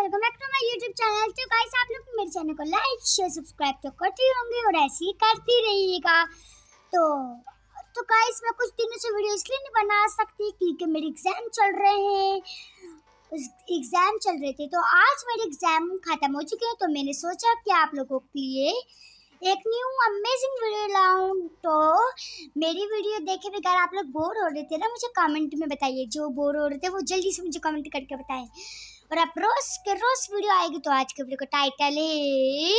welcome back to my YouTube channel तो guys आप लोग मेरे चैनल को लाइक शेयर सब्सक्राइब तो करती होंगे और ऐसे ही करती रहिएगा तो तो गाइस मैं कुछ दिनों से वीडियो इसलिए नहीं बना सकती क्योंकि मेरे एग्ज़ाम चल रहे हैं उस एग्ज़ाम चल रहे थे तो आज मेरे एग्ज़ाम ख़त्म हो चुके हैं तो मैंने सोचा कि आप लोगों के लिए एक न्यू अमेजिंग वीडियो लाऊं तो मेरी वीडियो देखे बगैर आप लोग बोर हो रहे थे ना मुझे कमेंट में बताइए जो बोर हो रहे थे वो जल्दी से मुझे कमेंट करके बताएं और आप रोज के रोज वीडियो आएगी तो आज के वीडियो का टाइटल है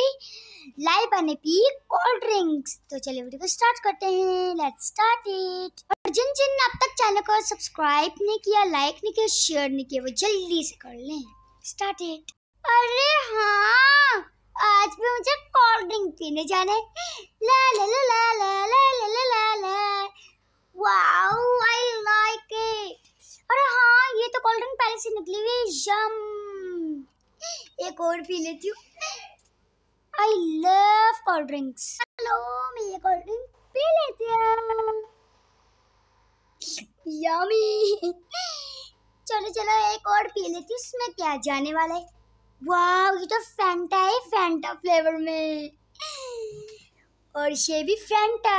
लाइव बने पी कोल्ड ड्रिंक्स तो चलिए वीडियो को स्टार्ट करते हैं लेट्स स्टार्ट इट और जिन जिन अब तक चैनल को सब्सक्राइब नहीं किया लाइक नहीं किया शेयर नहीं किया वो जल्दी से कर लें स्टार्ट इट अरे हाँ आज भी मुझे कोल्ड ड्रिंक पीने जाने ला ला ला ला ला ला ला ला ला वाओ गोल्डन पैलेस से निकली हुई यम एक और पी लेती हूँ I love cold drinks hello मैं ये कोल्ड ड्रिंक पी लेती हूँ यमी चलो चलो एक और पी लेती हूँ इसमें क्या जाने वाला है वाह ये तो फैंटा है फैंटा फ्लेवर में और ये भी फैंटा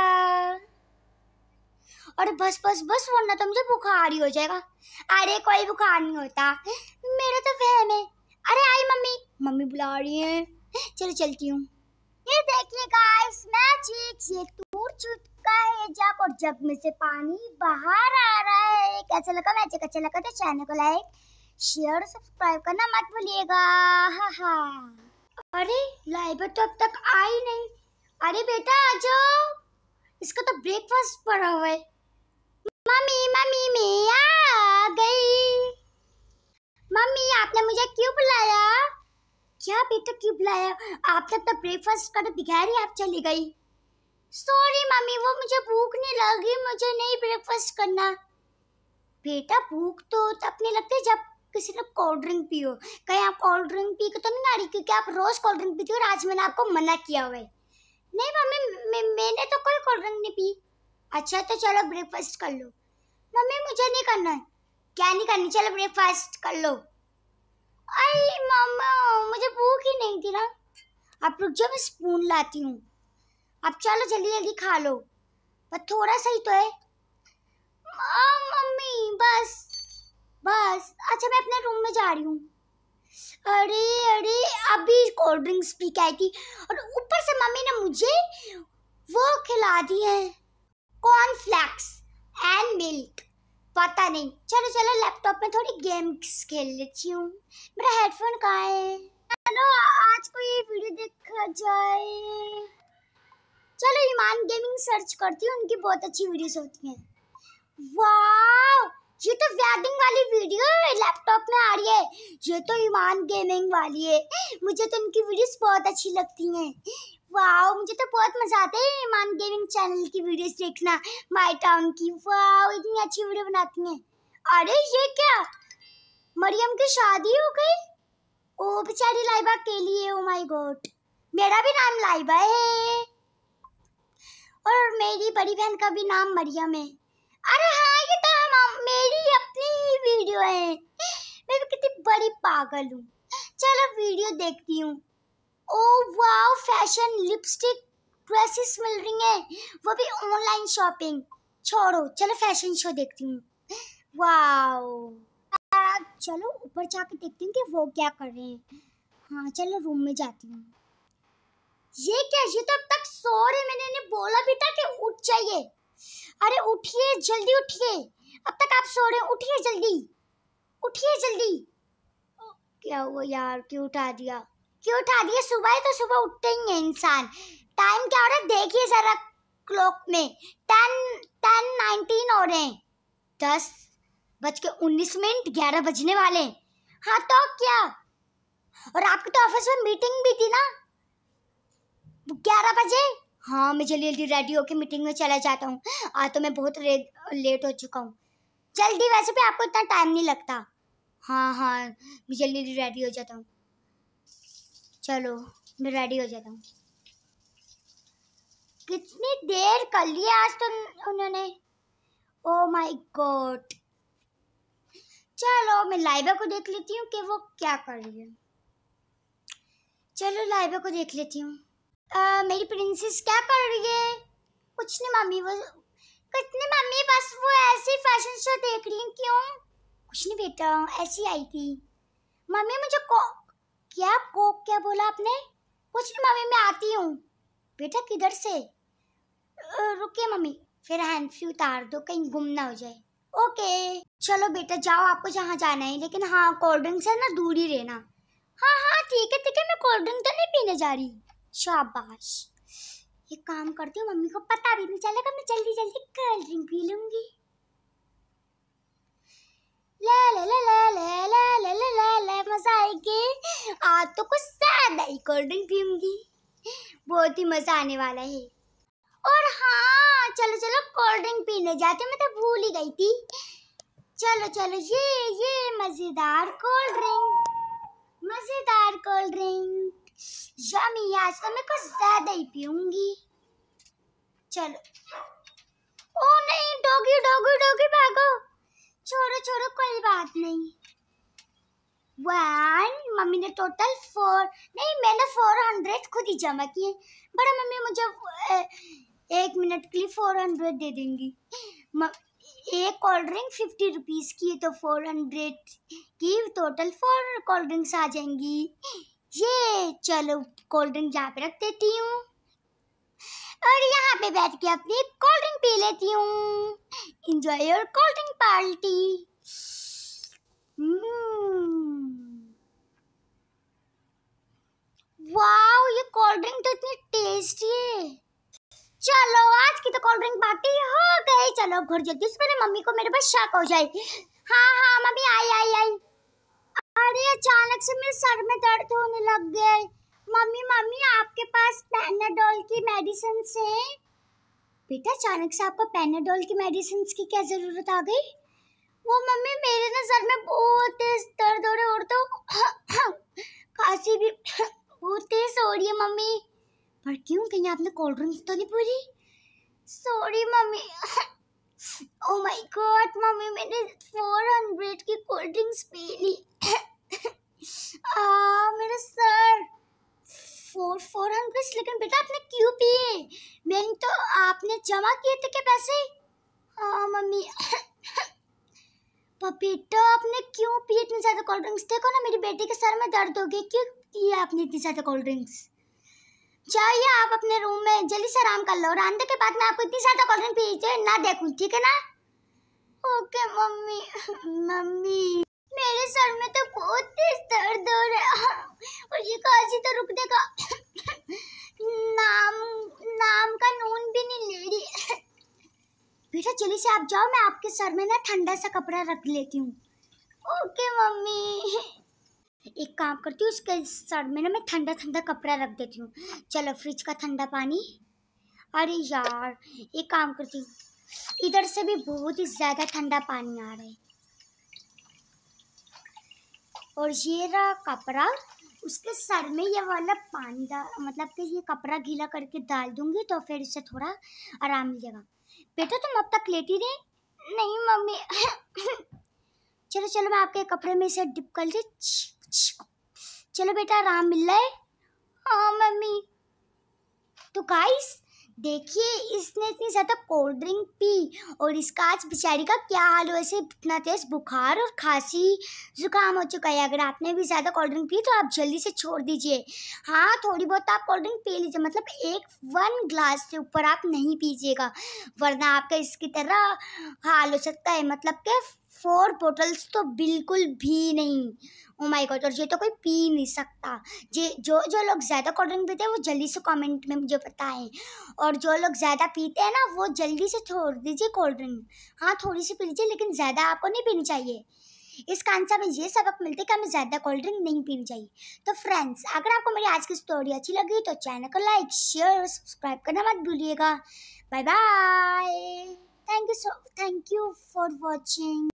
अरे बस बस बस वरना तो मुझे बुखार ही हो जाएगा अरे कोई बुखार नहीं होता मेरा तो वह है अरे आई मम्मी मम्मी बुला रही है चलो चलती हूँ ये देखिए गाइस मैं मैजिक ये टूट चुका है जब और जब में से पानी बाहर आ रहा है कैसा लगा मैजिक अच्छा लगा तो चैनल को लाइक शेयर सब्सक्राइब करना मत भूलिएगा हाँ हाँ अरे लाइबा तो अब तक आई नहीं अरे बेटा आ जाओ इसका तो ब्रेकफास्ट पड़ा हुआ है मम्मी मम्मी मैं आ गई मम्मी आपने मुझे क्यों बुलाया क्या बेटा तो क्यों बुलाया आपने तो ब्रेकफास्ट कर दिखा रही आप चली गई सॉरी मम्मी वो मुझे भूख नहीं लगी मुझे नहीं ब्रेकफास्ट करना बेटा भूख तो तब नहीं लगती जब किसी ने कोल्ड ड्रिंक पियो कहीं आप कोल्ड ड्रिंक पी के तो नहीं आ रही क्योंकि आप रोज कोल्ड ड्रिंक पीती हो और आज मैंने आपको मना किया हुआ है नहीं मम्मी मैंने तो कोई कोल्ड ड्रिंक नहीं पी अच्छा तो चलो ब्रेकफास्ट कर लो मुझे नहीं करना है क्या नहीं करनी चलो ब्रेकफास्ट कर लो अरे मामा मुझे भूख ही नहीं थी ना आप रुक जाओ मैं स्पून लाती हूँ आप चलो जल्दी जल्दी खा लो पर थोड़ा सा ही तो है मम्मी बस बस अच्छा मैं अपने रूम में जा रही हूँ अरे अरे अभी कोल्ड ड्रिंक्स पी के आई थी और ऊपर से मम्मी ने मुझे वो खिला दी है कॉर्नफ्लैक्स एंड मिल्क पता नहीं चलो चलो लैपटॉप में थोड़ी गेम्स खेल लेती हूँ मेरा हेडफोन कहाँ है चलो आज को ये वीडियो देखा जाए चलो ईमान गेमिंग सर्च करती हूँ उनकी बहुत अच्छी वीडियोस होती हैं वाह ये तो वेडिंग वाली वीडियो लैपटॉप में आ रही है ये तो ईमान गेमिंग वाली है मुझे तो उनकी वीडियोस बहुत अच्छी लगती हैं वाओ मुझे तो बहुत मजा आता है ईमान गेमिंग चैनल की वीडियोस देखना माय टाउन की वाओ इतनी अच्छी वीडियो बनाती हैं अरे ये क्या मरियम की शादी हो गई ओ बेचारी लाइबा के लिए ओ माय गॉड मेरा भी नाम लाइबा है और मेरी बड़ी बहन का भी नाम मरियम है अरे हाँ ये तो हम मेरी अपनी ही वीडियो है मैं भी कितनी बड़ी पागल हूँ चलो वीडियो देखती हूँ फैशन लिपस्टिक ड्रेसेस मिल रही हैं वो भी ऑनलाइन शॉपिंग छोड़ो चलो फैशन शो देखती हूँ वाओ चलो ऊपर जाके देखती हूँ कि वो क्या कर रहे हैं हाँ चलो रूम में जाती हूँ ये क्या ये तो अब तक सो रहे मैंने इन्हें बोला भी था कि उठ जाइए अरे उठिए जल्दी उठिए अब तक आप सो रहे उठिए जल्दी उठिए जल्दी क्या हुआ यार क्यों उठा दिया क्यों उठा दिए सुबह तो सुबह उठते उठेंगे इंसान टाइम क्या हो रहा है देखिए जरा क्लॉक में टेन टेन नाइनटीन हो रहे हैं दस बज के उन्नीस मिनट ग्यारह बजने वाले हाँ तो क्या और आपके तो ऑफिस में मीटिंग भी थी ना ग्यारह बजे हाँ मैं जल्दी जल्दी रेडी होकर मीटिंग में चला जाता हूँ आज तो मैं बहुत लेट हो चुका हूँ जल्दी वैसे भी आपको इतना टाइम नहीं लगता हाँ हाँ मैं जल्दी जल्दी रेडी हो जाता हूँ चलो मैं रेडी हो जाता हूँ कितनी देर कर लिया आज तो उन्होंने ओ माई गॉड चलो मैं लाइबा को देख लेती हूँ कि वो क्या कर रही है चलो लाइबा को देख लेती हूँ मेरी प्रिंसेस क्या कर रही है कुछ नहीं मम्मी वो कुछ नहीं मम्मी बस वो ऐसे फैशन शो देख रही क्यों कुछ नहीं बेटा ऐसी आई थी मम्मी मुझे क्या को क्या बोला आपने कुछ नहीं मम्मी मैं आती हूँ बेटा किधर से रुके मम्मी फिर फ्री उतार दो कहीं गुम ना हो जाए ओके चलो बेटा जाओ आपको जहाँ जाना है लेकिन हाँ कोल्ड ड्रिंक से ना दूर ही रहना हाँ हाँ ठीक है ठीक है मैं कोल्ड ड्रिंक तो नहीं पीने जा रही शाबाश एक काम करती हूँ मम्मी को पता भी नहीं चलेगा मैं जल्दी जल्दी कोल्ड ड्रिंक पी लूँगी आज तो कुछ ज़्यादा ही कोल्ड ड्रिंक पीऊँगी बहुत ही मज़ा आने वाला है और हाँ चलो चलो कोल्ड ड्रिंक पीने जाते मैं तो भूल ही गई थी चलो चलो ये ये मज़ेदार कोल्ड ड्रिंक मज़ेदार कोल्ड ड्रिंक यमी आज तो मैं कुछ ज़्यादा ही पीऊंगी चलो ओ नहीं डॉगी डॉगी डॉगी भागो छोड़ो छोड़ो कोई बात नहीं वन मम्मी ने टोटल फोर नहीं मैंने फोर हंड्रेड खुद ही जमा किए बड़ा मम्मी मुझे एक मिनट के लिए फोर हंड्रेड दे देंगी एक कोल्ड ड्रिंक फिफ्टी रुपीज़ की तो फोर हंड्रेड की टोटल फोर कोल्ड ड्रिंक्स आ जाएंगी ये चलो कोल्ड ड्रिंक यहाँ पे रख देती हूँ और यहाँ पे बैठ के अपनी कोल्ड ड्रिंक पी लेती हूँ enjoy your cold drink party wow ये कोल्ड ड्रिंक तो इतनी टेस्टी है चलो आज की तो कोल्ड ड्रिंक पार्टी हो गई चलो घर जल्दी से मेरे मम्मी को मेरे पास शक हो जाए हाँ हाँ मम्मी आई आई आई अरे अचानक से मेरे सर में दर्द होने लग गया मम्मी मम्मी आपके पास पैनाडोल की मेडिसिन से बेटा अचानक से आपको पैनाडोल की मेडिसिन की क्या ज़रूरत आ गई वो मम्मी मेरे ना सर में बहुत तेज दर्द हो रहा है और तो खांसी भी बहुत तेज हो रही है मम्मी पर क्यों कहीं आपने कोल्ड ड्रिंक तो नहीं पूरी sorry mummy oh my god mummy मैंने फोर हंड्रेड की कोल्ड ड्रिंक्स पी ली आ ah, मेरा सर फोर फोर हंड्रेड लेकिन बेटा आपने क्यों पिए मैंने तो आपने जमा किए थे क्या पैसे हाँ मम्मी बेटा आपने क्यों पिए इतनी ज़्यादा कोल्ड ड्रिंक्स देखो ना मेरी बेटी के सर में दर्द हो गई क्यों पिए आपने इतने ज़्यादा कोल्ड ड्रिंक्स जाइए आप अपने रूम में जल्दी से आराम कर लो और के बाद मैं आपको इतनी ज़्यादा कोल्ड ड्रिंक पीजिए ना देखूँ ठीक है ना ओके मम्मी मम्मी मेरे सर में तो बहुत तेज दर्द हो रहा है और ये काजी तो रुक देगा नाम नाम का नून भी नहीं ले रही बेटा चलिए से आप जाओ मैं आपके सर में ना ठंडा सा कपड़ा रख लेती हूँ ओके मम्मी एक काम करती हूँ उसके सर में ना मैं ठंडा ठंडा कपड़ा रख देती हूँ चलो फ्रिज का ठंडा पानी अरे यार एक काम करती हूँ इधर से भी बहुत ही ज़्यादा ठंडा पानी आ रहा है और ये रहा कपड़ा उसके सर में ये वाला पानी डाल मतलब कि ये कपड़ा गीला करके डाल दूंगी तो फिर इसे थोड़ा आराम मिलेगा बेटा तुम अब तक लेटी रहे नहीं मम्मी चलो चलो मैं आपके कपड़े में इसे डिप कर दी चलो बेटा आराम मिल रहा है हाँ मम्मी तो गाइस देखिए इसने इतनी ज़्यादा कोल्ड ड्रिंक पी और इसका आज बेचारी का क्या हाल हो ऐसे इतना तेज़ बुखार और खांसी जुकाम हो चुका है अगर आपने भी ज़्यादा कोल्ड ड्रिंक पी तो आप जल्दी से छोड़ दीजिए हाँ थोड़ी बहुत तो आप कोल्ड ड्रिंक पी लीजिए मतलब एक वन ग्लास से ऊपर आप नहीं पीजिएगा वरना आपका इसकी तरह हाल हो सकता है मतलब के फोर बोटल्स तो बिल्कुल भी नहीं ओ माय गॉड और ये तो कोई पी नहीं सकता जे जो जो लोग ज़्यादा कोल्ड ड्रिंक पीते हैं वो जल्दी से कमेंट में मुझे बताएं और जो लोग ज़्यादा पीते हैं ना वो जल्दी से छोड़ दीजिए कोल्ड ड्रिंक हाँ थोड़ी सी पी लीजिए लेकिन ज़्यादा आपको नहीं पीनी चाहिए इस कांसा में हमें ये सबक मिलते कि हमें ज़्यादा कोल्ड ड्रिंक नहीं पीनी चाहिए तो फ्रेंड्स अगर आपको मेरी आज की स्टोरी अच्छी लगी तो चैनल को लाइक शेयर और सब्सक्राइब करना मत भूलिएगा bye bye thank you so thank you for watching